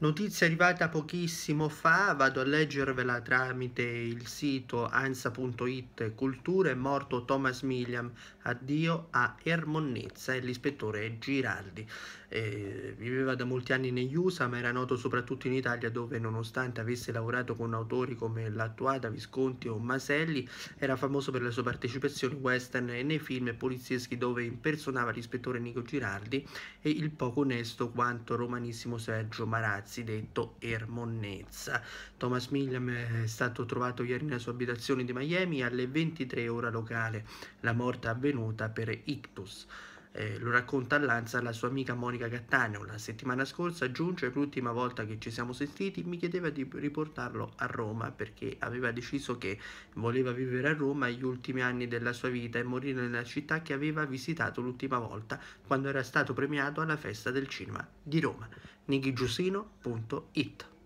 Notizia arrivata pochissimo fa, vado a leggervela tramite il sito ansa.it Cultura, è morto Thomas Milliam, addio a Ermonnezza e l'ispettore Giraldi. Eh, viveva da molti anni negli USA ma era noto soprattutto in Italia dove nonostante avesse lavorato con autori come L'Attuata, Visconti o Maselli era famoso per le sue partecipazioni western e nei film polizieschi dove impersonava l'ispettore Nico Giraldi e il poco onesto quanto romanissimo Sergio Marazzi ragazzi detto Ermonnezza. Thomas Milliam è stato trovato ieri nella sua abitazione di Miami alle 23 ora locale. La morte è avvenuta per ictus. Eh, lo racconta Lanza la sua amica Monica Cattaneo. La settimana scorsa aggiunge l'ultima volta che ci siamo sentiti mi chiedeva di riportarlo a Roma perché aveva deciso che voleva vivere a Roma gli ultimi anni della sua vita e morire nella città che aveva visitato l'ultima volta quando era stato premiato alla festa del cinema di Roma. nighiggiusino.it